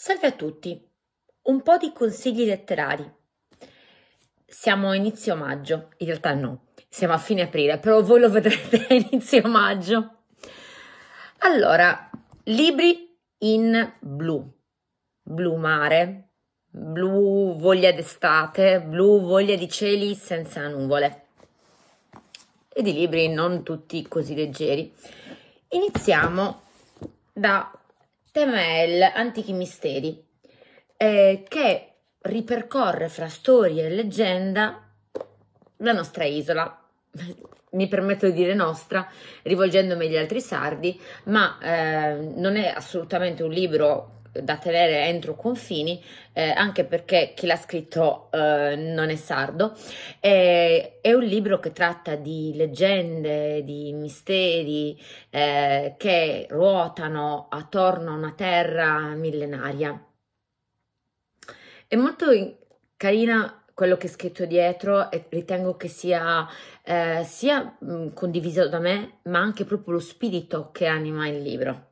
Salve a tutti! Un po' di consigli letterari. Siamo a inizio maggio, in realtà no, siamo a fine aprile, però voi lo vedrete a inizio maggio. Allora, libri in blu, blu mare, blu voglia d'estate, blu voglia di cieli senza nuvole e di libri non tutti così leggeri. Iniziamo da tema è Antichi Misteri, eh, che ripercorre fra storia e leggenda la nostra isola. Mi permetto di dire nostra, rivolgendomi agli altri sardi, ma eh, non è assolutamente un libro da tenere entro confini, eh, anche perché chi l'ha scritto eh, non è sardo. Eh, è un libro che tratta di leggende, di misteri eh, che ruotano attorno a una terra millenaria. È molto carina quello che è scritto dietro e ritengo che sia, eh, sia mh, mm, condiviso da me, ma anche proprio lo spirito che anima il libro.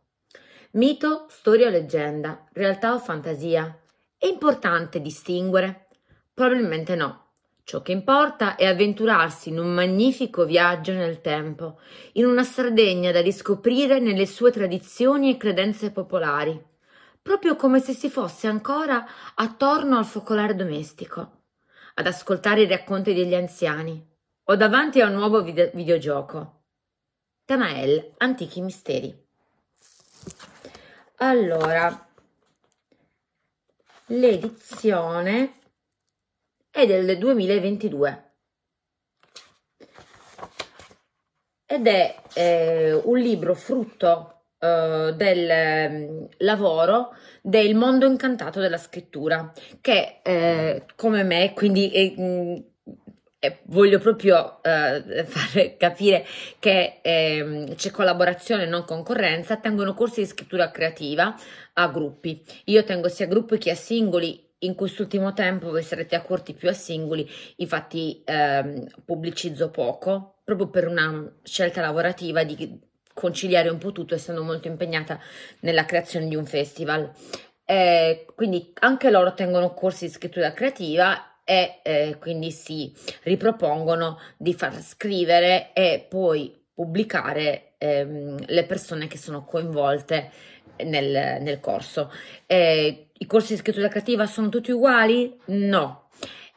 Mito, storia o leggenda, realtà o fantasia? È importante distinguere? Probabilmente no. Ciò che importa è avventurarsi in un magnifico viaggio nel tempo, in una Sardegna da riscoprire nelle sue tradizioni e credenze popolari, proprio come se si fosse ancora attorno al focolare domestico, ad ascoltare i racconti degli anziani o davanti a un nuovo video- videogioco. Tamael, Antichi Misteri. Allora, l'edizione è del 2022 ed è eh, un libro frutto eh, del eh, lavoro del mondo incantato della scrittura che eh, come me quindi eh, mm, voglio proprio eh, far capire che eh, c'è collaborazione e non concorrenza, tengono corsi di scrittura creativa a gruppi. Io tengo sia a gruppi che a singoli. In quest'ultimo tempo vi sarete accorti più a singoli, infatti ehm, pubblicizzo poco, proprio per una scelta lavorativa di conciliare un po' tutto, essendo molto impegnata nella creazione di un festival. Eh, quindi anche loro tengono corsi di scrittura creativa e eh, quindi si ripropongono di far scrivere e poi pubblicare ehm, le persone che sono coinvolte nel, nel corso. Eh, I corsi di scrittura creativa sono tutti uguali? No.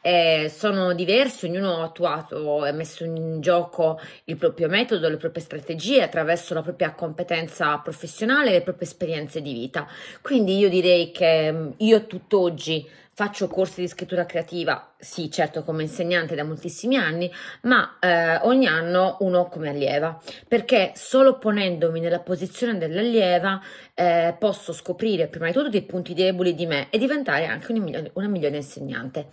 Eh, sono diversi, ognuno ha attuato e messo in gioco il proprio metodo, le proprie strategie attraverso la propria competenza professionale e le proprie esperienze di vita. Quindi io direi che ehm, io tutt'oggi faccio corsi di scrittura creativa, sì, certo come insegnante da moltissimi anni, ma eh, ogni anno uno come allieva, perché solo ponendomi nella posizione dell'allieva eh, posso scoprire prima di tutto dei punti deboli di me e diventare anche una migliore, una migliore insegnante.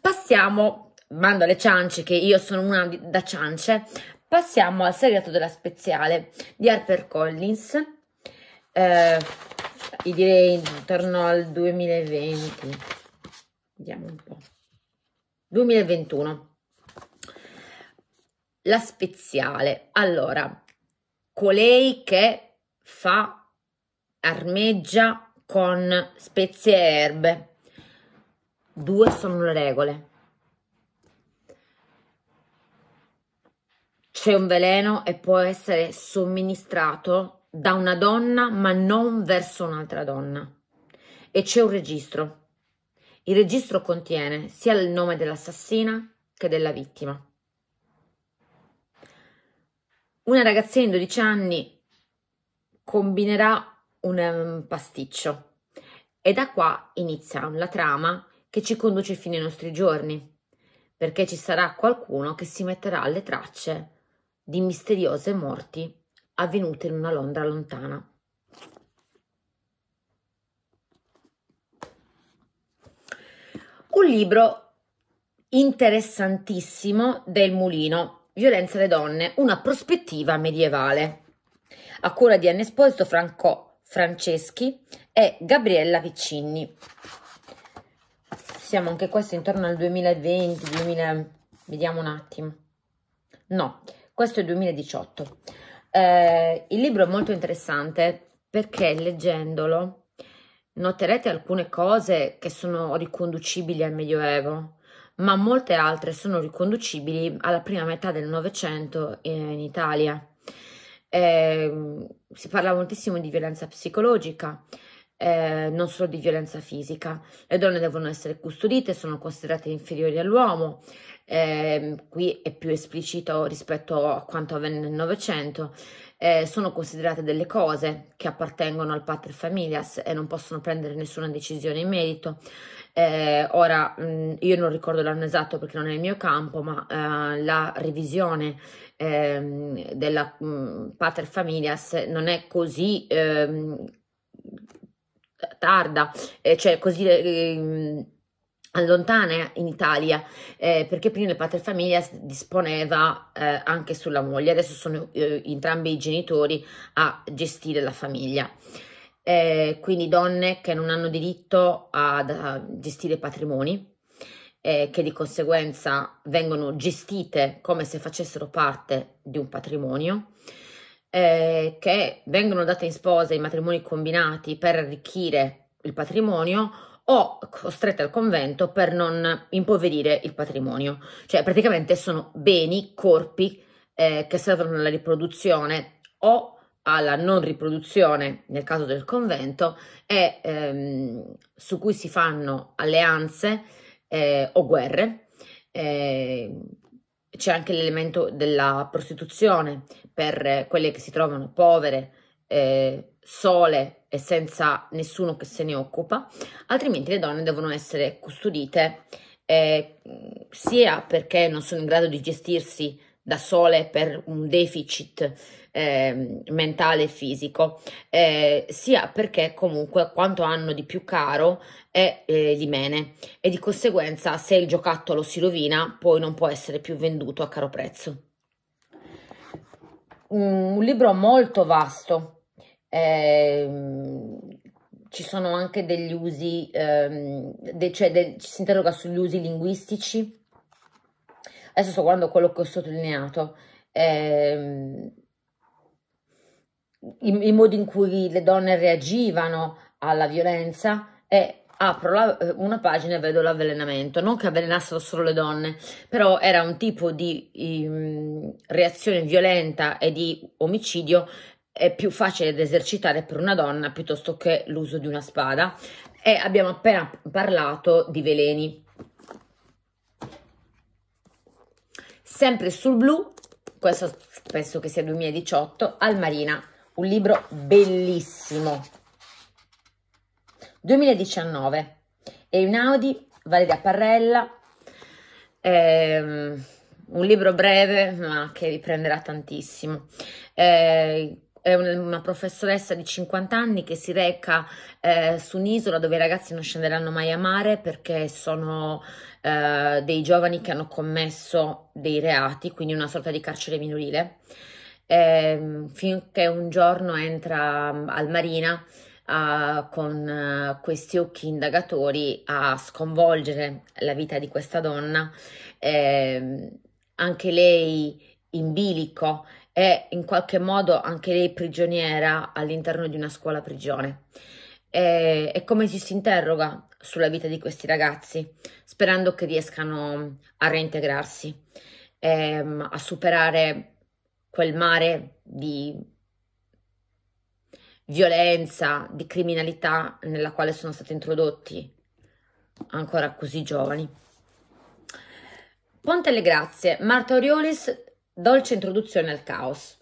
Passiamo, mando alle ciance, che io sono una da ciance, passiamo al segreto della speziale di HarperCollins. Eh, direi intorno al 2020 Vediamo un po'. 2021. La speziale. Allora, colei che fa armeggia con spezie e erbe. Due sono le regole. C'è un veleno e può essere somministrato da una donna ma non verso un'altra donna. E c'è un registro il registro contiene sia il nome dell'assassina che della vittima. Una ragazzina di 12 anni combinerà un ehm, pasticcio e da qua inizia la trama che ci conduce fino ai nostri giorni, perché ci sarà qualcuno che si metterà alle tracce di misteriose morti avvenute in una Londra lontana. un libro interessantissimo del Mulino, Violenza alle donne, una prospettiva medievale, a cura di Anne Esposito, Franco Franceschi e Gabriella Piccinni. Siamo anche questo intorno al 2020, 2000, vediamo un attimo. No, questo è 2018. Eh, il libro è molto interessante perché leggendolo Noterete alcune cose che sono riconducibili al Medioevo, ma molte altre sono riconducibili alla prima metà del Novecento eh, in Italia. Eh, si parla moltissimo di violenza psicologica, eh, non solo di violenza fisica. Le donne devono essere custodite, sono considerate inferiori all'uomo, eh, qui è più esplicito rispetto a quanto avvenne nel Novecento, eh, sono considerate delle cose che appartengono al pater familias e non possono prendere nessuna decisione in merito. Eh, ora mh, mm, io non ricordo l'anno esatto perché non è il mio campo, ma eh, la revisione ehm, della mh, mm, pater familias non è così ehm, tarda, eh, cioè così eh, ehm, lontana in Italia, eh, perché prima il padre famiglia disponeva eh, anche sulla moglie, adesso sono eh, entrambi i genitori a gestire la famiglia. Eh, quindi donne che non hanno diritto ad, a gestire patrimoni, che di conseguenza vengono gestite come se facessero parte di un patrimonio eh, che vengono date in sposa i matrimoni combinati per arricchire il patrimonio o costrette al convento per non impoverire il patrimonio. Cioè praticamente sono beni, corpi eh, che servono alla riproduzione o alla non riproduzione nel caso del convento e ehm, su cui si fanno alleanze eh, o guerre eh, c'è anche l'elemento della prostituzione per quelle che si trovano povere, eh, sole e senza nessuno che se ne occupa, altrimenti le donne devono essere custodite eh, sia perché non sono in grado di gestirsi da sole per un deficit eh, mentale e fisico, eh, sia perché comunque quanto hanno di più caro è eh, di mene e di conseguenza se il giocattolo si rovina poi non può essere più venduto a caro prezzo. Un, un libro molto vasto, ehm, ci sono anche degli usi, ehm, de, cioè de, si interroga sugli usi linguistici adesso sto guardando quello che ho sottolineato, eh, i, i, modi in cui le donne reagivano alla violenza e apro la, eh, una pagina e vedo l'avvelenamento, non che avvelenassero solo le donne, però era un tipo di um, reazione violenta e di omicidio è più facile da esercitare per una donna piuttosto che l'uso di una spada e abbiamo appena parlato di veleni sempre sul blu, questo penso che sia 2018, al Marina, un libro bellissimo. 2019, Einaudi, Vale da Parrella, ehm, un libro breve ma che riprenderà tantissimo. Eh, è una professoressa di 50 anni che si reca eh, su un'isola dove i ragazzi non scenderanno mai a mare perché sono eh, dei giovani che hanno commesso dei reati, quindi una sorta di carcere minorile. Eh, finché un giorno entra mm, al Marina Uh, con uh, questi occhi indagatori a sconvolgere la vita di questa donna, eh, anche lei in bilico è in qualche modo anche lei prigioniera all'interno di una scuola prigione. E, e come ci si interroga sulla vita di questi ragazzi, sperando che riescano a reintegrarsi, ehm, a superare quel mare di violenza, di criminalità nella quale sono stati introdotti ancora così giovani. Ponte le Grazie, Marta Oriolis Dolce introduzione al caos.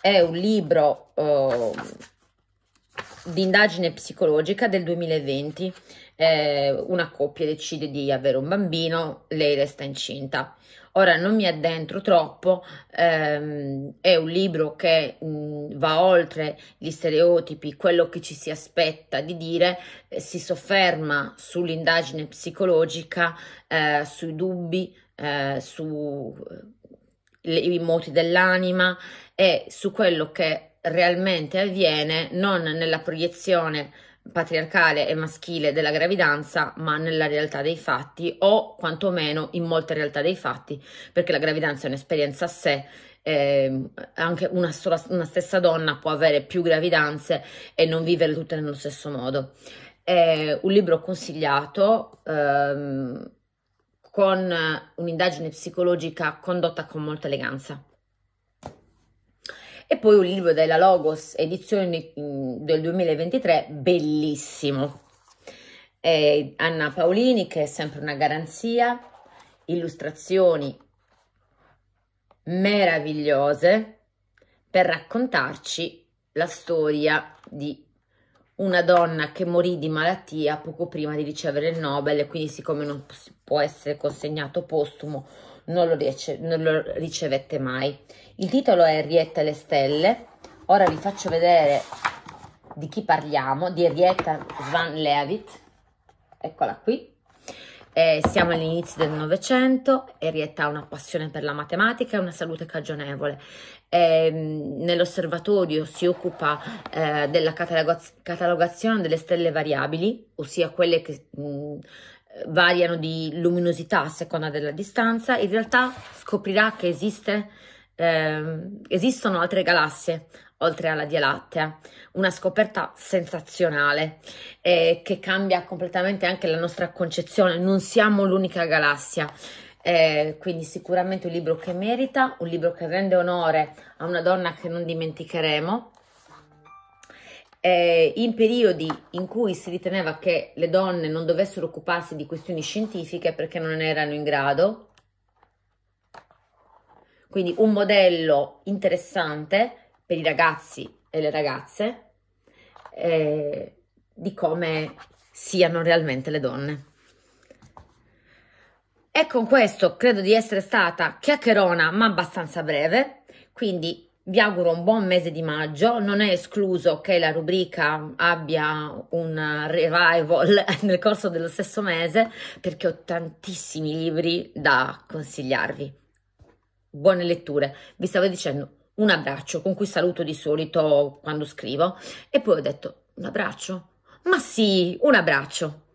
È un libro eh, di indagine psicologica del 2020. Eh, una coppia decide di avere un bambino, lei resta incinta. Ora non mi addentro troppo, ehm, è un libro che mh, va oltre gli stereotipi, quello che ci si aspetta di dire, eh, si sofferma sull'indagine psicologica, eh, sui dubbi, eh, sui eh, moti dell'anima e su quello che realmente avviene non nella proiezione patriarcale e maschile della gravidanza, ma nella realtà dei fatti o quantomeno in molte realtà dei fatti, perché la gravidanza è un'esperienza a sé. Eh, anche una, sola, una stessa donna può avere più gravidanze e non vivere tutte nello stesso modo. È eh, un libro consigliato. Ehm, con eh, un'indagine psicologica condotta con molta eleganza. E poi un libro della Logos, edizione mm, del 2023, bellissimo. E Anna Paolini, che è sempre una garanzia, illustrazioni meravigliose per raccontarci la storia di una donna che morì di malattia poco prima di ricevere il Nobel e quindi siccome non può essere consegnato postumo non lo, rice non lo ricevette mai. Il titolo è Henrietta e le stelle, ora vi faccio vedere di chi parliamo, di Henrietta Van Leavitt, eccola qui, eh, siamo all'inizio del Novecento, Erietta ha una passione per la matematica e una salute cagionevole. Eh, nell'osservatorio si occupa eh, della catalogazione delle stelle variabili, ossia quelle che mh, mm, variano di luminosità a seconda della distanza. In realtà scoprirà che esiste, ehm, esistono altre galassie, oltre alla Via Lattea, una scoperta sensazionale eh, che cambia completamente anche la nostra concezione, non siamo l'unica galassia. Eh, quindi sicuramente un libro che merita, un libro che rende onore a una donna che non dimenticheremo. Eh, in periodi in cui si riteneva che le donne non dovessero occuparsi di questioni scientifiche perché non erano in grado. Quindi un modello interessante per i ragazzi e le ragazze eh, di come siano realmente le donne. E con questo credo di essere stata chiacchierona ma abbastanza breve, quindi vi auguro un buon mese di maggio, non è escluso che la rubrica abbia un revival nel corso dello stesso mese perché ho tantissimi libri da consigliarvi. Buone letture, vi stavo dicendo un abbraccio con cui saluto di solito quando scrivo e poi ho detto un abbraccio? Ma sì, un abbraccio.